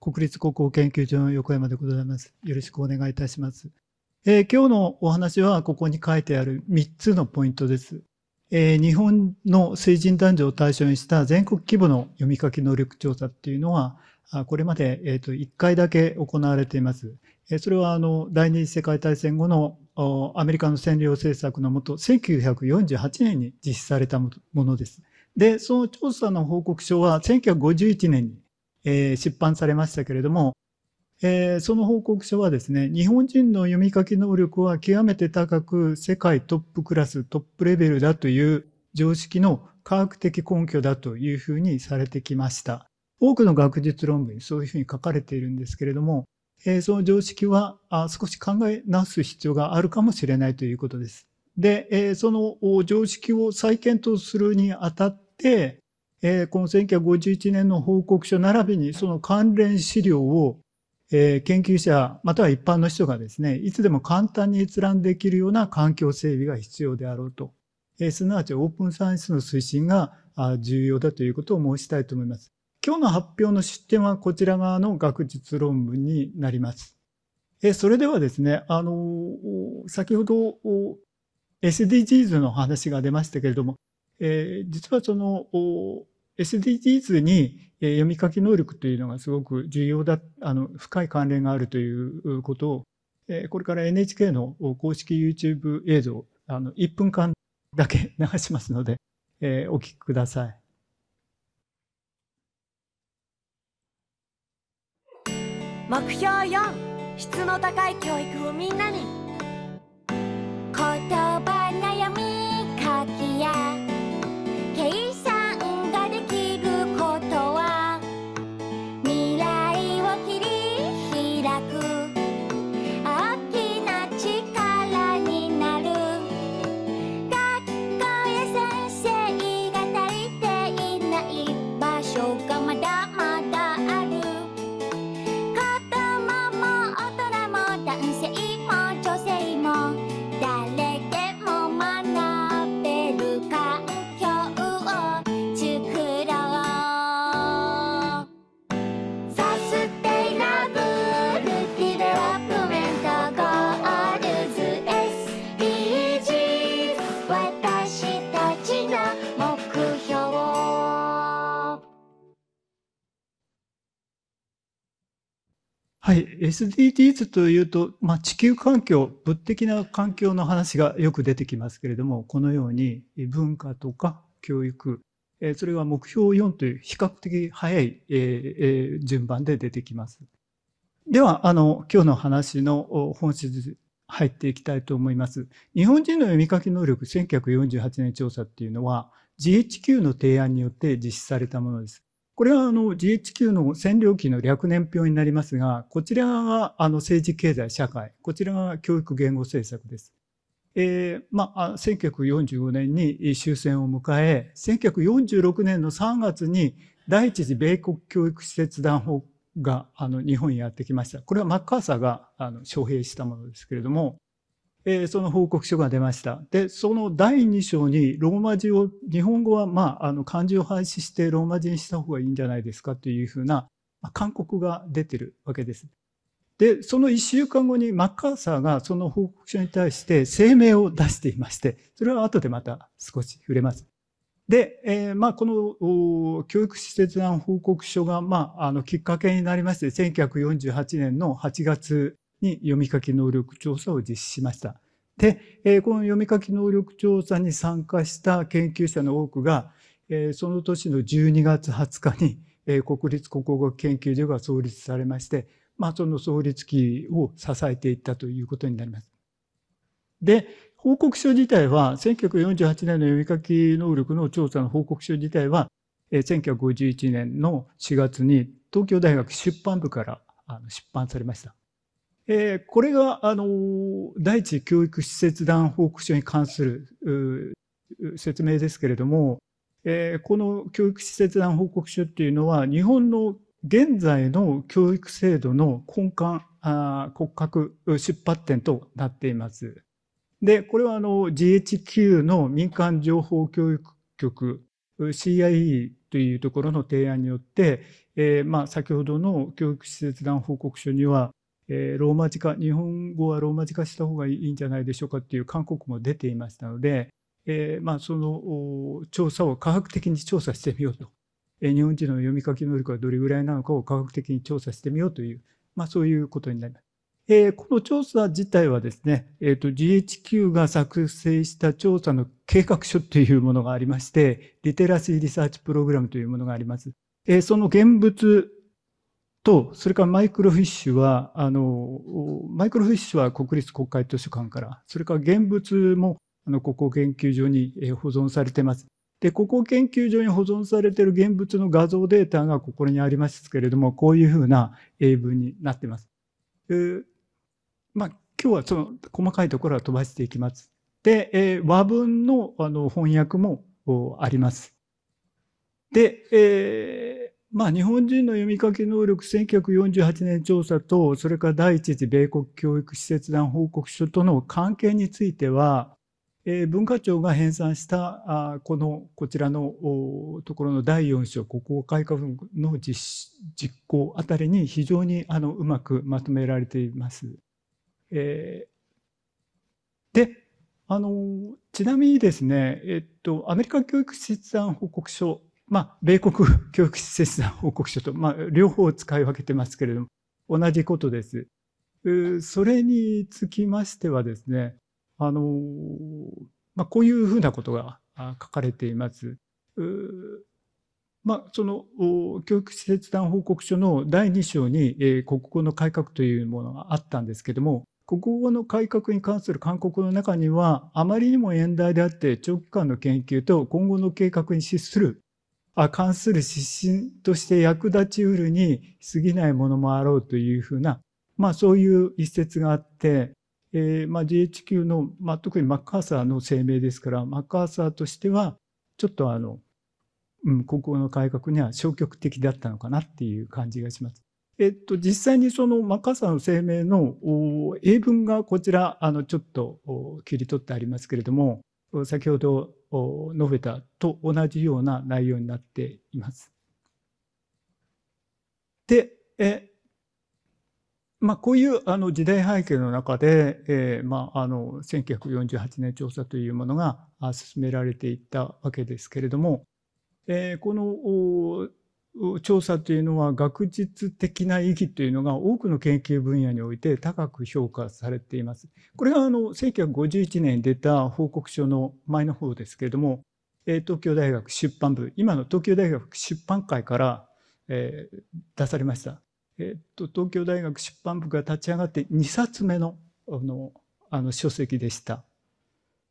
国立高校研究所の横山でございます。よろしくお願いいたします。えー、今日のお話はここに書いてある3つのポイントです。えー、日本の成人男女を対象にした全国規模の読み書き能力調査っていうのは、これまで、えー、と1回だけ行われています。えー、それはあの第二次世界大戦後のアメリカの占領政策のもと、1948年に実施されたものです。で、その調査の報告書は1951年にえー、出版されましたけれども、えー、その報告書はですね、日本人の読み書き能力は極めて高く、世界トップクラス、トップレベルだという常識の科学的根拠だというふうにされてきました。多くの学術論文にそういうふうに書かれているんですけれども、えー、その常識はあ少し考え直す必要があるかもしれないということです。で、えー、その常識を再検討するにあたって、えー、この1951年の報告書並びにその関連資料を、えー、研究者または一般の人がですね、いつでも簡単に閲覧できるような環境整備が必要であろうと。えー、すなわちオープンサイエンスの推進が重要だということを申したいと思います。今日の発表の出典はこちら側の学術論文になります。えそれではですね、あの、先ほど SDGs の話が出ましたけれども、えー、実はその SDGs に読み書き能力というのがすごく重要だ、あの、深い関連があるということを、これから NHK の公式 YouTube 映像、あの、1分間だけ流しますので、えー、お聞きください。目標4質の高い教育をみんなに SDGs というと、まあ、地球環境、物的な環境の話がよく出てきますけれども、このように文化とか教育、それが目標4という比較的早い順番で出てきます。では、あの、今日の話の本質入っていきたいと思います。日本人の読み書き能力1948年調査っていうのは GHQ の提案によって実施されたものです。これはあの GHQ の占領期の略年表になりますが、こちらがあの政治、経済、社会、こちらが教育言語政策です。えーまあ、1945年に終戦を迎え、1946年の3月に第一次米国教育施設団法があの日本にやってきました。これはマッカーサーがあの招聘したものですけれども、えー、その報告書が出ました。で、その第2章にローマ字を、日本語は、まあ、あの、漢字を廃止してローマ字にした方がいいんじゃないですかというふうな、勧告が出てるわけです。で、その1週間後にマッカーサーがその報告書に対して声明を出していまして、それは後でまた少し触れます。で、えー、まあ、この教育施設案報告書が、まあ、あのきっかけになりまして、1948年の8月に読み書き能力調査を実施しました。で、えこの読み書き能力調査に参加した研究者の多くが、えその年の12月20日に、え国立国語学研究所が創立されまして、まあ、その創立期を支えていったということになります。で、報告書自体は、1948年の読み書き能力の調査の報告書自体は、1951年の4月に東京大学出版部から出版されました。えこれが、あの、第一教育施設団報告書に関する説明ですけれども、えこの教育施設団報告書っていうのは、日本の現在の教育制度の根幹、あ骨格、出発点となっています。で、これはあの GHQ の民間情報教育局 CIE というところの提案によって、えー、まあ先ほどの教育施設団報告書にはえー、ローマ字化日本語はローマ字化した方がいいんじゃないでしょうかっていう勧告も出ていましたので、えー、まあ、その調査を科学的に調査してみようと、えー、日本人の読み書き能力はどれぐらいなのかを科学的に調査してみようという、まあ、そういうことになります。えこの調査自体はですね、えーと、GHQ が作成した調査の計画書というものがありまして、リテラシー・リサーチ・プログラムというものがあります。えその現物と、それからマイクロフィッシュは、あの、マイクロフィッシュは国立国会図書館から、それから現物も、あの、ここ研究所に保存されてます。で、ここ研究所に保存されている現物の画像データがここにありますけれども、こういうふうな英文になってます。えー、まあ、今日はその細かいところは飛ばしていきます。で、えー、和文のあの翻訳もあります。で、えーまあ、日本人の読み書き能力1948年調査と、それから第一次米国教育施設団報告書との関係については、えー、文化庁が編纂したあこのこちらのところの第4章国交改革の実行あたりに非常にあのうまくまとめられています。えー、であのちなみにですね、えっと、アメリカ教育施設団報告書まあ、米国教育施設報告書と、まあ、両方使い分けてますけれども、同じことです。それにつきましてはですね、あの、まあ、こういうふうなことが書かれています。まあ、その教育施設団報告書の第2章に、えー、国語の改革というものがあったんですけども国語の改革に関する勧告の中にはあまりにも延大であって長期間の研究と今後の計画に資するあ関する指針として役立ちうるに過ぎないものもあろうというふうな、まあ、そういう一節があって、えー、まあ、GHQ の、まあ、特にマッカーサーの声明ですからマッカーサーとしてはちょっとあの、うん、国語の改革には消極的だったのかなっていう感じがします。えっと、実際にそのマッカーサーの声明の英文がこちらあのちょっと切り取ってありますけれども先ほど述べたと同じような内容になっています。で、えまあ、こういうあの時代背景の中で、えー、まあ、あの1948年調査というものが進められていったわけですけれども、えー、この調査というのは学術的な意義というのが多くの研究分野において高く評価されています。これはあの1951年に出た報告書の前の方ですけれども、東京大学出版部、今の東京大学出版会から、出されました。えっと、東京大学出版部が立ち上がって2冊目のあのあの書籍でした。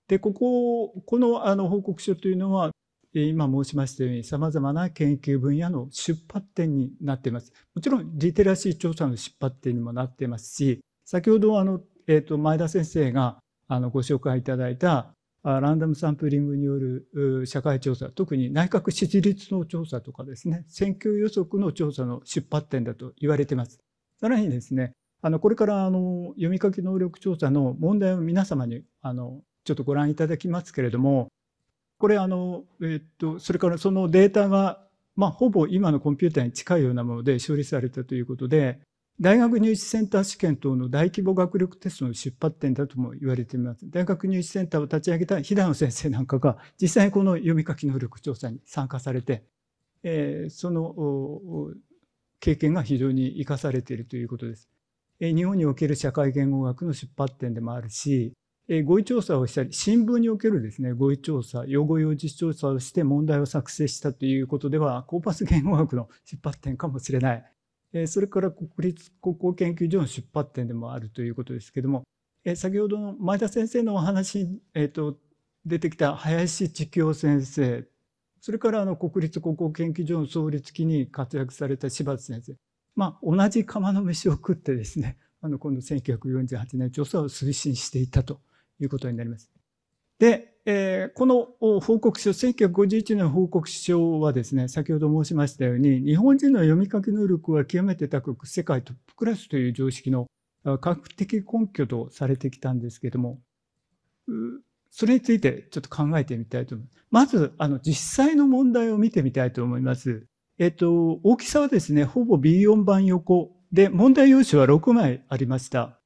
で、ここ、このあの報告書というのは、今申しましたようにさまざまな研究分野の出発点になっています。もちろんリテラシー調査の出発点にもなっていますし先ほどあの、えー、と前田先生があのご紹介いただいたランダムサンプリングによる社会調査特に内閣支持率の調査とかですね選挙予測の調査の出発点だと言われています。さらにですねあのこれからあの読み書き能力調査の問題を皆様にあのちょっとご覧いただきますけれどもこれあの、えっと、それからそのデータが、まあ、ほぼ今のコンピューターに近いようなもので処理されたということで、大学入試センター試験等の大規模学力テストの出発点だとも言われています。大学入試センターを立ち上げた平野先生なんかが、実際にこの読み書き能力調査に参加されて、えー、その経験が非常に生かされているということです。日本における社会言語学の出発点でもあるし、語彙調査をしたり新聞におけるですね語彙調査用語用実調査をして問題を作成したということではコーパス言語学の出発点かもしれないそれから国立高校研究所の出発点でもあるということですけども先ほどの前田先生のお話に、えーと、出てきた林千京先生それからあの国立高校研究所の創立期に活躍された柴田先生まあ、同じ釜の飯を食ってですねあのこの1948年調査を推進していたということになります。で、えー、この報告書、1951年の報告書はですね、先ほど申しましたように、日本人の読み書き能力は極めて高く、世界トップクラスという常識の科学的根拠とされてきたんですけども、それについてちょっと考えてみたいと思います。まず、あの、実際の問題を見てみたいと思います。えっと、大きさはですね、ほぼ B4 番横で、問題用紙は6枚ありました。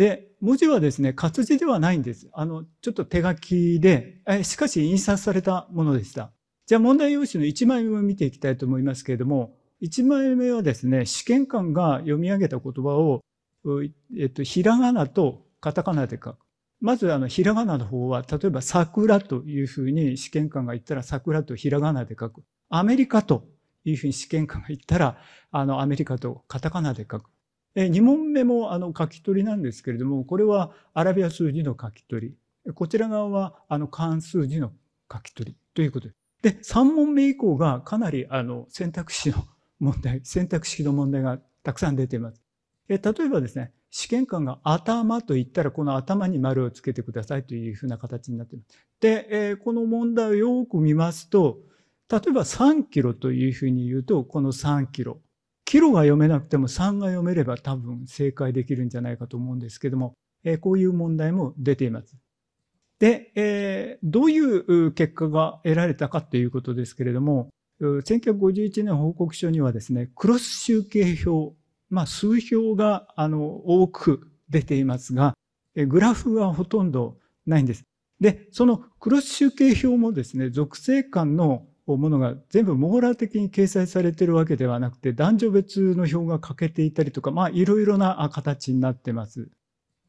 で、文字はですね、活字ではないんです。あの、ちょっと手書きで、えしかし印刷されたものでした。じゃあ問題用紙の1枚目を見ていきたいと思いますけれども、1枚目はですね、試験官が読み上げた言葉を、えっと、ひらがなとカタカナで書く。まずあの、ひらがなの方は、例えば桜というふうに試験官が言ったら桜とひらがなで書く。アメリカというふうに試験官が言ったら、あの、アメリカとカタカナで書く。2問目もあの書き取りなんですけれどもこれはアラビア数字の書き取りこちら側はあの漢数字の書き取りということでで3問目以降がかなりあの選択肢の問題選択式の問題がたくさん出ています。え例えばですね試験官が頭と言ったらこの頭に丸をつけてくださいというふうな形になっています。で、えこの問題をよく見ますと例えば3キロというふうに言うとこの3キロキロが読めなくても3が読めれば多分正解できるんじゃないかと思うんですけども、えこういう問題も出ています。で、えどういう結果が得られたかということですけれども、1951年報告書にはですね、クロス集計表、まあ、数表があの多く出ていますが、グラフはほとんどないんです。で、そのクロス集計表もですね、属性間のものが全部網羅的に掲載されてるわけではなくて男女別の表が欠けていたりとかまあいろいろな形になってます。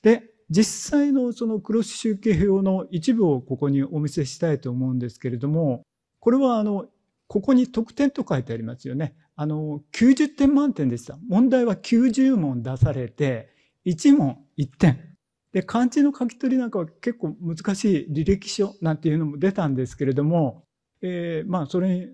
で実際のそのクロス集計表の一部をここにお見せしたいと思うんですけれどもこれはあのここに得点と書いてありますよね。あの90点満点でした。問題は90問出されて1問1点。で漢字の書き取りなんかは結構難しい履歴書なんていうのも出たんですけれどもえー、まあそれに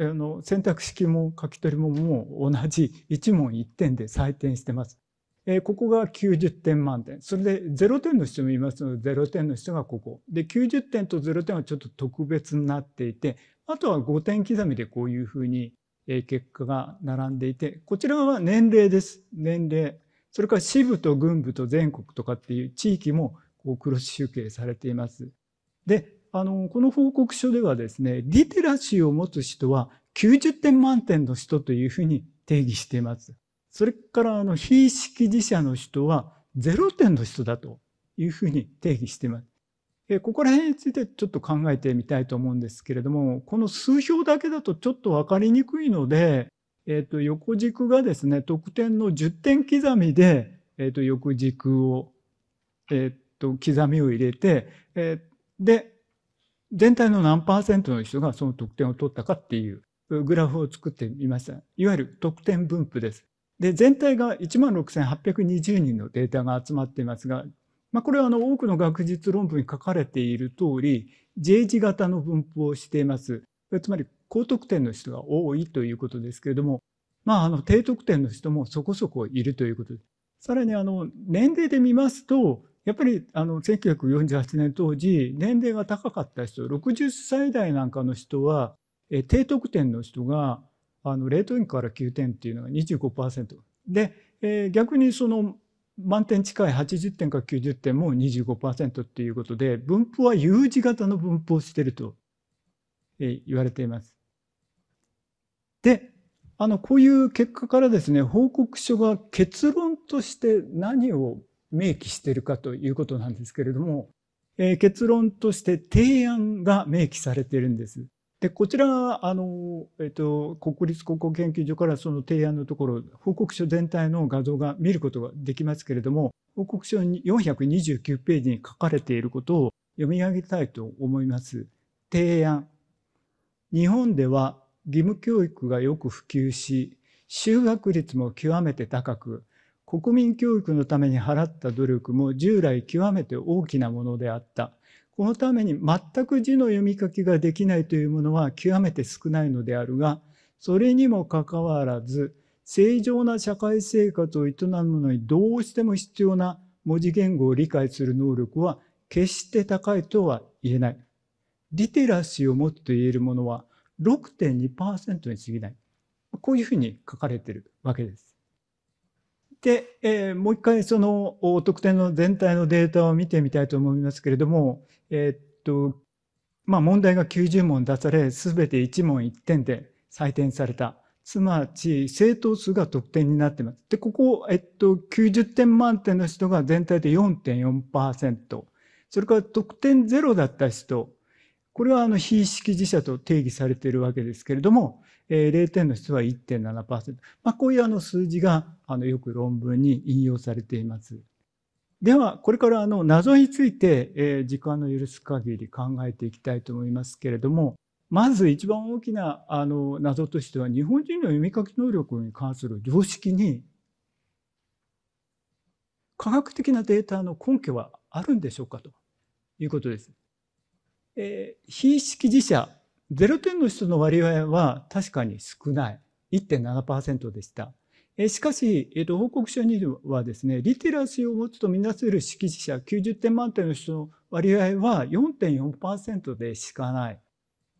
あの選択式も書き取りももう同じ1問1点で採点してます。えー、ここが90点満点。それで0点の人もいますので、0点の人がここ。で、90点と0点はちょっと特別になっていて、あとは5点刻みでこういうふうに結果が並んでいて、こちらは年齢です。年齢。それから支部と軍部と全国とかっていう地域もこうクロス集計されています。で、あの、この報告書ではですね、リテラシーを持つ人は90点満点の人というふうに定義しています。それから、あの、非識字者の人は0点の人だというふうに定義しています。ここら辺についてちょっと考えてみたいと思うんですけれども、この数表だけだとちょっと分かりにくいので、えっ、ー、と、横軸がですね、得点の10点刻みで、えっ、ー、と、横軸を、えっ、ー、と、刻みを入れて、えで、全体の何パーセントの人がその得点を取ったかっていうグラフを作ってみました。いわゆる得点分布です。で、全体が16,820人のデータが集まっていますが、まあ、これはあの多くの学術論文に書かれている通り、J 字型の分布をしています。つまり高得点の人が多いということですけれども、まあ、あの低得点の人もそこそこいるということです。さらにあの年齢で見ますと、やっぱりあの1948年当時年齢が高かった人60歳代なんかの人は、え低得点の人があの0点から9点っていうのが25%で、えー、逆にその満点近い80点か90点も25%っていうことで分布は U 字型の分布をしていると、えー、言われています。であのこういう結果からですね報告書が結論として何を明記してるかということなんですけれども、えー、結論として提案が明記されているんです。でこちらはあの、えっと、国立高校研究所からその提案のところ報告書全体の画像が見ることができますけれども報告書に429ページに書かれていることを読み上げたいと思います。提案日本では義務教育がよく普及し就学率も極めて高く国民教育のために払った努力も従来極めて大きなものであった。このために全く字の読み書きができないというものは極めて少ないのであるが、それにもかかわらず、正常な社会生活を営むのにどうしても必要な文字言語を理解する能力は決して高いとは言えない。リテラシーを持つと言えるものは6.2%に過ぎない。こういうふうに書かれているわけです。で、えー、もう一回その特典の全体のデータを見てみたいと思いますけれども、えー、っと、まあ、問題が90問出され、すべて1問1点で採点された。つまり、正答数が得点になってます。で、ここ、えっと、90点満点の人が全体で4.4%。それから得点ゼロだった人。これはあの非識字者と定義されているわけですけれども、えー、0点の質は1.7%、まあ、こういうあの数字があのよく論文に引用されています。では、これからあの謎について、えー、時間の許す限り考えていきたいと思いますけれども、まず一番大きなあの謎としては、日本人の読み書き能力に関する常識に、科学的なデータの根拠はあるんでしょうかということです。えー、非識字者0点の人の割合は確かに少ない。1.7%でした。しかし、えーと、報告書にはですね、リテラシーを持つとみなせる識字者90点満点の人の割合は4.4%でしかない。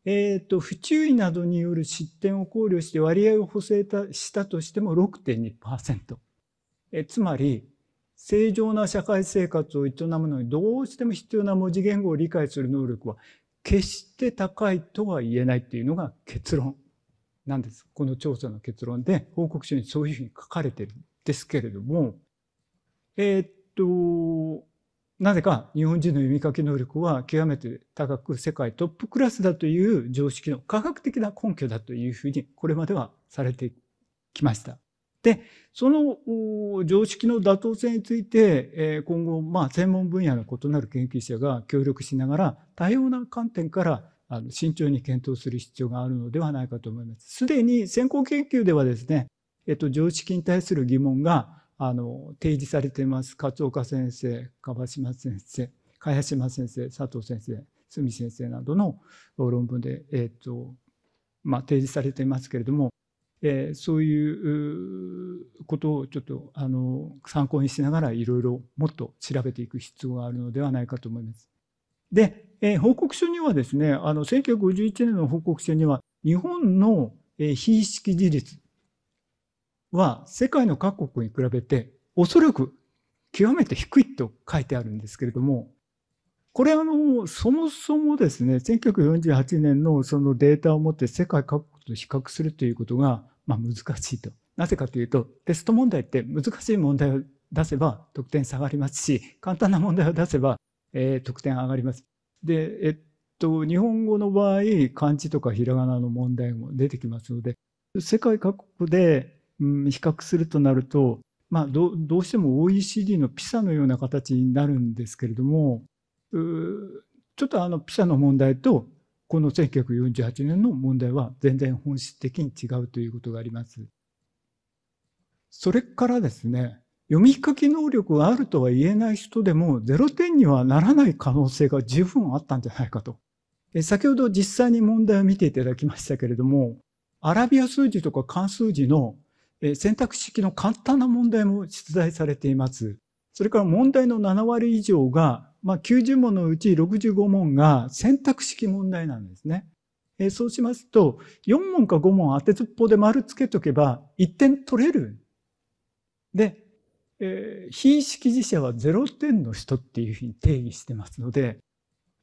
えっ、ー、と、不注意などによる失点を考慮して割合を補正したとしても6.2%。えつまり、正常な社会生活を営むのにどうしても必要な文字言語を理解する能力は決して高いとは言えないっていうのが結論なんです。この調査の結論で、報告書にそういうふうに書かれてるんですけれども、えー、っと、なぜか日本人の読み書き能力は極めて高く世界トップクラスだという常識の科学的な根拠だというふうにこれまではされてきました。で、その常識の妥当性について、今後、まあ、専門分野の異なる研究者が協力しながら、多様な観点からあの慎重に検討する必要があるのではないかと思います。すでに先行研究ではですね、えっと、常識に対する疑問があの提示されています。勝岡先生、川島先生、茅島先生、佐藤先生、角先生などの論文で、えっとまあ、提示されていますけれども、えー、そういうことをちょっとあの参考にしながらいろいろもっと調べていく必要があるのではないかと思います。で、えー、報告書にはですねあの1951年の報告書には日本の、えー、非意識自立は世界の各国に比べておそらく極めて低いと書いてあるんですけれどもこれあのそもそもですね1948年のそのデータをもって世界各国と比較するということがまあ、難しいと。なぜかというと、テスト問題って難しい問題を出せば得点下がりますし、簡単な問題を出せば、えー、得点上がります。で、えっと、日本語の場合、漢字とかひらがなの問題も出てきますので、世界各国で、うん、比較するとなると、まあど、どうしても OECD の PISA のような形になるんですけれども、ちょっとあの PISA の問題とこの1948年の問題は全然本質的に違うということがあります。それからですね、読み書き能力があるとは言えない人でも0点にはならない可能性が十分あったんじゃないかと。先ほど実際に問題を見ていただきましたけれども、アラビア数字とか関数字の選択式の簡単な問題も出題されています。それから問題の7割以上がまあ、90問のうち65問が選択式問題なんですね。えそうしますと、4問か5問当てずっぽで丸つけとけば1点取れる。で、えー、非識字者は0点の人っていうふうに定義してますので、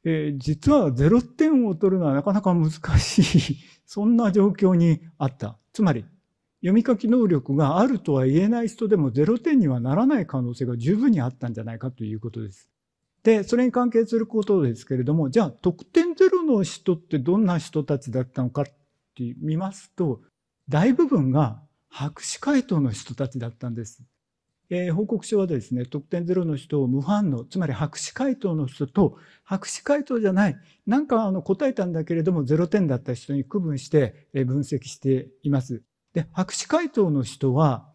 えー、実は0点を取るのはなかなか難しい そんな状況にあった。つまり、読み書き能力があるとは言えない人でも0点にはならない可能性が十分にあったんじゃないかということです。で、それに関係することですけれども、じゃあ、得点ゼロの人ってどんな人たちだったのかって見ますと、大部分が博士回答の人たちだったんです。えー、報告書はですね、得点ゼロの人を無反応、つまり博士回答の人と、博士回答じゃない、なんかあの答えたんだけれども0点だった人に区分して分析しています。で、博士回答の人は、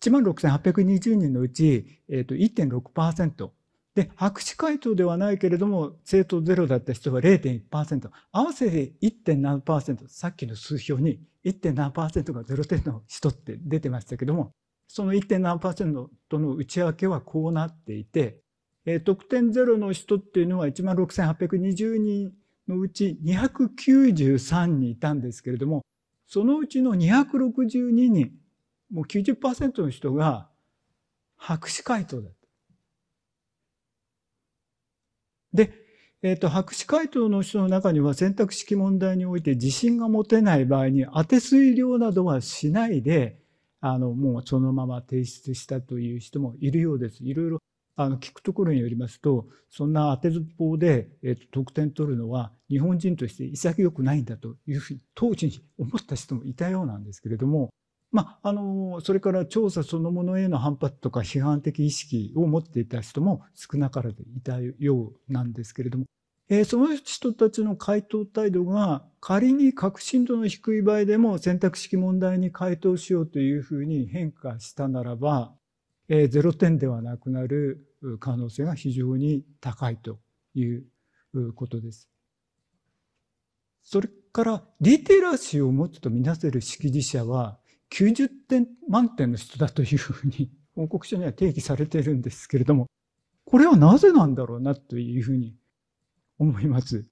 16,820人のうち、えー、と1.6%。で、白紙回答ではないけれども、政党ゼロだった人は0.1%、合わせて1.7%、さっきの数表に1.7%がゼロ点の人って出てましたけども、その1.7%の内訳はこうなっていて、えー、得点ゼロの人っていうのは16,820人のうち293人いたんですけれども、そのうちの262人、もう90%の人が白紙回答だった。で、えっ、ー、と、博士回答の人の中には選択式問題において自信が持てない場合に当て推量などはしないで、あの、もうそのまま提出したという人もいるようです。いろいろ、あの、聞くところによりますと、そんな当てずっぽうで、えっ、ー、と、得点取るのは日本人として潔くないんだというふうに当時に思った人もいたようなんですけれども、まあ、あの、それから調査そのものへの反発とか批判的意識を持っていた人も少なからずいたようなんですけれども、えー、その人たちの回答態度が仮に確信度の低い場合でも選択式問題に回答しようというふうに変化したならば、えー、0点ではなくなる可能性が非常に高いということです。それからリテラシーを持つとみなせる識字者は90点満点の人だというふうに報告書には定義されているんですけれども、これはなぜなんだろうなというふうに思います。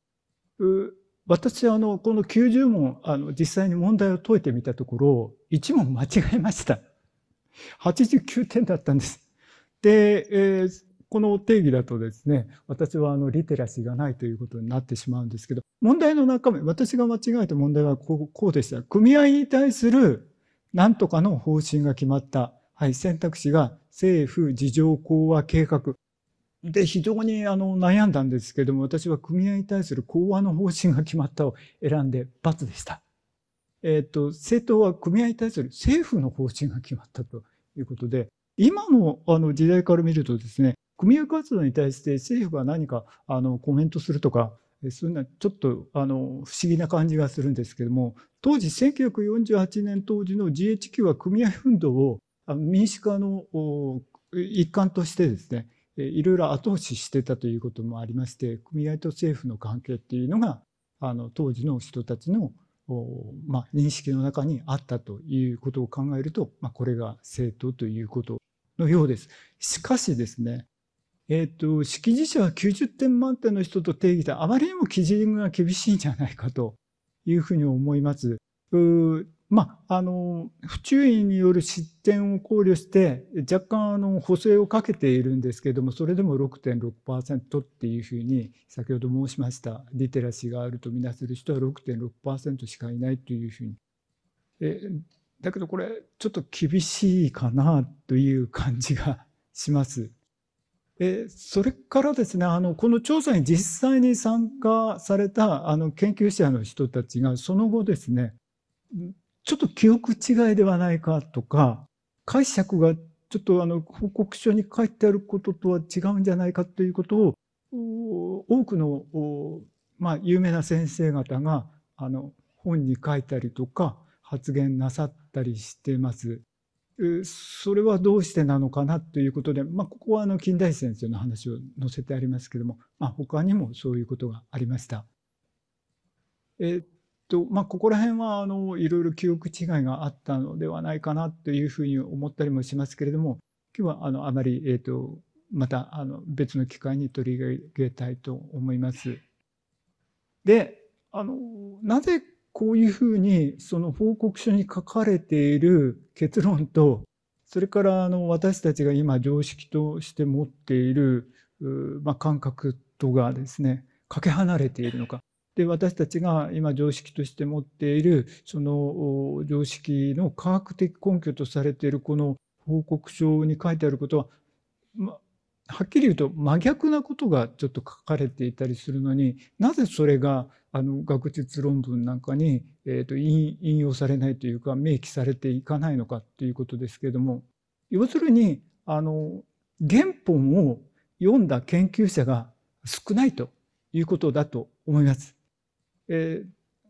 私はあの、この90問、あの、実際に問題を解いてみたところ、1問間違えました。89点だったんです。で、えー、この定義だとですね、私はあの、リテラシーがないということになってしまうんですけど、問題の中身、私が間違えた問題はこうこうでした。組合に対する何とかの方針が決まった、はい、選択肢が政府事情講和計画で非常にあの悩んだんですけども私は組合に対する講和の方針が決まったを選んで×でした。えっ、ー、と政党は組合に対する政府の方針が決まったということで今のあの時代から見るとですね組合活動に対して政府が何かあのコメントするとかそういうのはちょっとあの不思議な感じがするんですけども当時1948年当時の GHQ は組合運動を民主化の一環としてですねいろいろ後押ししてたということもありまして組合と政府の関係っていうのがあの当時の人たちの、まあ、認識の中にあったということを考えると、まあ、これが政党ということのようです。しかしですねえーと、識字者は90点満点の人と定義であまりにも基準が厳しいんじゃないかというふうに思います。うまあ、あの不注意による失点を考慮して若干あの補正をかけているんですけどもそれでも6.6%っていうふうに先ほど申しましたリテラシーがあるとみなせる人は6.6%しかいないというふうにえだけどこれちょっと厳しいかなという感じがします。えそれからですねあのこの調査に実際に参加されたあの研究者の人たちがその後ですねちょっと記憶違いではないかとか解釈がちょっとあの報告書に書いてあることとは違うんじゃないかということを多くの、まあ、有名な先生方があの本に書いたりとか発言なさったりしてます。それはどうしてなのかなということで、まあ、ここはあの近代先生の話を載せてありますけども、まあ、他にもそういうことがありました。えっとまあ、ここら辺はあのいろいろ記憶違いがあったのではないかなというふうに思ったりもしますけれども今日はあのあまり、えっと、またあの別の機会に取り上げたいと思います。であのなぜこういうふうにその報告書に書かれている結論とそれからあの私たちが今常識として持っている、まあ、感覚とがですねかけ離れているのかで私たちが今常識として持っているその常識の科学的根拠とされているこの報告書に書いてあることは、ま、はっきり言うと真逆なことがちょっと書かれていたりするのになぜそれがあの学術論文なんかに、えー、と引用されないというか明記されていかないのかっていうことですけれども要するにあの原本を読んだ研究者が少ないということだと思います。えー、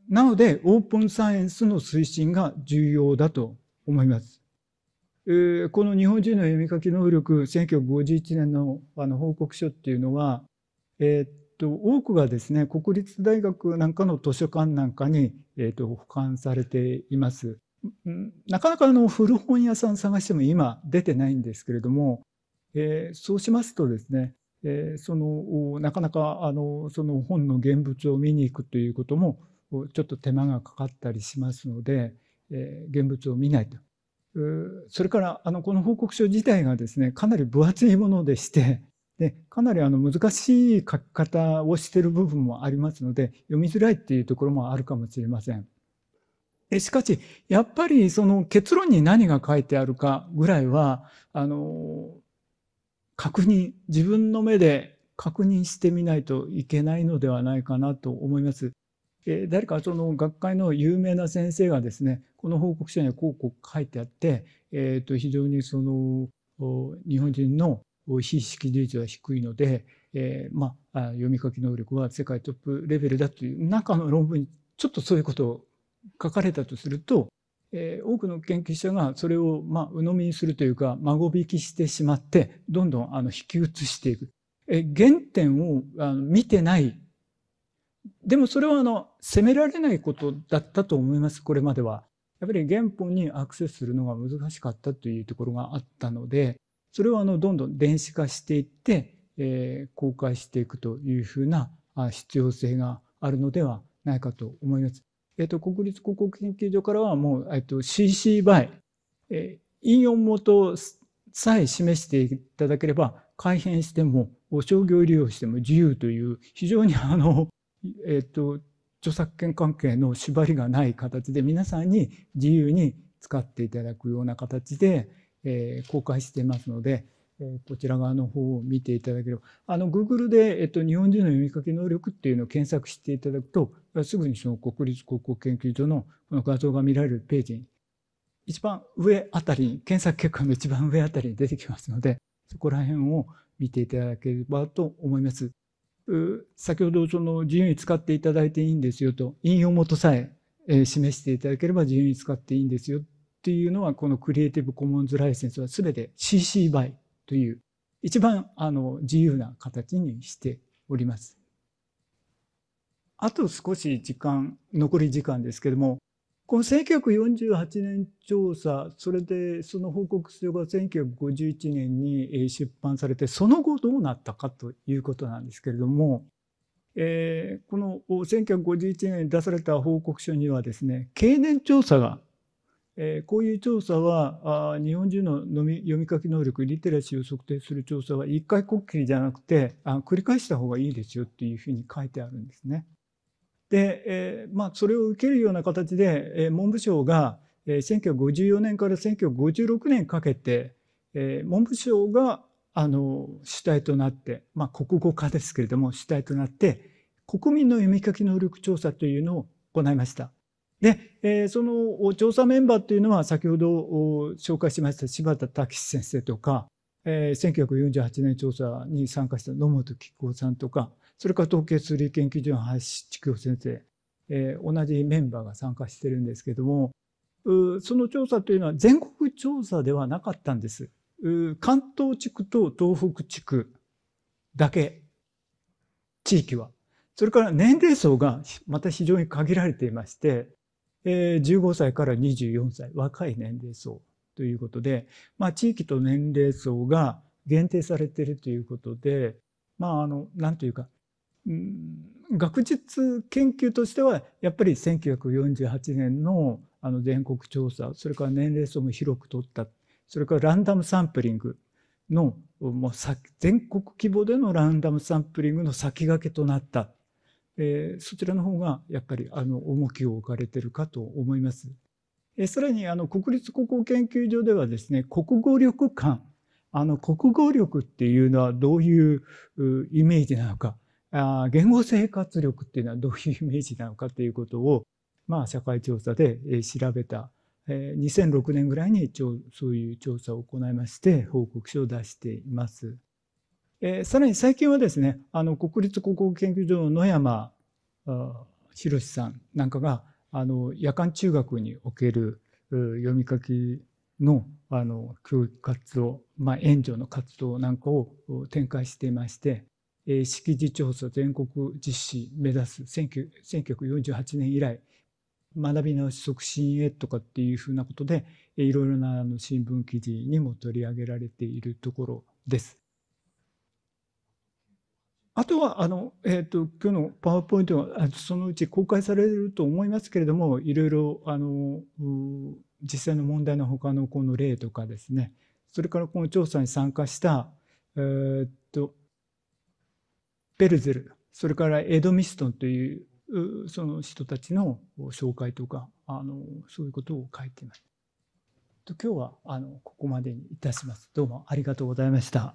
なのでオープンサイエンスの推進が重要だと思います。えー、この日本人の読み書き能力1951年のあの報告書っていうのは、えー、っと多くがですね国立大学なんかの図書館なんかに、えー、っと保管されています。なかなかあの古本屋さん探しても今出てないんですけれども、えー、そうしますとですね、えー、そのなかなかあのその本の現物を見に行くということもちょっと手間がかかったりしますので、えー、現物を見ないとそれからあのこの報告書自体がですねかなり分厚いものでして でかなりあの難しい書き方をしてる部分もありますので読みづらいっていうところもあるかもしれません。しかしやっぱりその結論に何が書いてあるかぐらいはあの確認自分の目で確認してみないといけないのではないかなと思います。え誰かその学会の有名な先生がですねこの報告書にはこうこう書いてあって、えー、と非常にその日本人の非識技術は低いので、えー、まあ、読み書き能力は世界トップレベルだという中の論文にちょっとそういうことを書かれたとすると、えー、多くの研究者がそれを、まあ、鵜呑みにするというか孫引きしてしまってどんどんあの引き移していく。えー、原点をあの見てないでもそれはあの責められないことだったと思いますこれまでは。やっぱり原本にアクセスするのが難しかったというところがあったのでそれはあのどんどん電子化していって、えー、公開していくというふうな必要性があるのではないかと思います。えっ、ー、と国立広告研究所からはもう、えっ、ー、と CC 倍、えー、引用元さえ示していただければ改変しても商業利用しても自由という非常にあのえっ、ー、と、著作権関係の縛りがない形で皆さんに自由に使っていただくような形で、えー、公開してますので、えー、こちら側の方を見ていただければあの Google で、えっと、日本人の読み書き能力っていうのを検索していただくとすぐにその国立高校研究所のこの画像が見られるページに一番上あたりに検索結果の一番上あたりに出てきますのでそこら辺を見ていただければと思います。先ほどその自由に使っていただいていいんですよと引用元さええ示していただければ自由に使っていいんですよっていうのはこのクリエイティブコモンズライセンスは全て CC イという一番あの自由な形にしております。あと少し時間残り時間ですけどもこの1948年調査それでその報告書が1951年に出版されてその後どうなったかということなんですけれども、えー、この1951年に出された報告書にはですね経年調査が、えー、こういう調査はあ日本人の読み読み書き能力リテラシーを測定する調査は一回こっきりじゃなくてあ繰り返した方がいいですよっていうふうに書いてあるんですね。で、えー、まあ、それを受けるような形で、えー、文部省が、えー、1954年から1956年かけて、えー、文部省があの主体となって、まあ、国語化ですけれども主体となって国民の読み書き能力調査というのを行いました。で、えー、その調査メンバーというのは先ほど紹介しました柴田武先生とか、えー、1948年調査に参加した野本紀子さんとかそれから統計数理研究所の橋地区先生、えー、同じメンバーが参加してるんですけども、その調査というのは全国調査ではなかったんです。関東地区と東北地区だけ、地域は。それから年齢層がまた非常に限られていまして、えー、15歳から24歳、若い年齢層ということで、まあ、地域と年齢層が限定されているということで、まあ、あの、なんというか、学術研究としてはやっぱり1948年のあの全国調査それから年齢層も広く取ったそれからランダムサンプリングのもう全国規模でのランダムサンプリングの先駆けとなった、えー、そちらの方がやっぱりあの重きを置かれてるかと思います。えさらにあの国立国語研究所ではですね国語力観あの国語力っていうのはどういうイメージなのかあ言語生活力っていうのはどういうイメージなのかということを、まあ、社会調査で調べた2006年ぐらいにそういう調査を行いまして報告書を出しています。えー、さらに最近はですねあの国立高校研究所の野山宏さんなんかがあの夜間中学における読み書きのあの教育活動、まあ、援助の活動なんかを展開していまして意識字調査全国実施目指す1948年以来学び直し促進へとかっていうふうなことでいろいろな新聞記事にも取り上げられているところです。あとはあの、えーと、今日のパワーポイントはそのうち公開されると思いますけれどもいろいろあの実際の問題の他のこの例とかですねそれからこの調査に参加した、えーとベルゼルそれからエドミストンというその人たちの紹介とかあのそういうことを書いています。今日はあのここまでにいたします。どうもありがとうございました。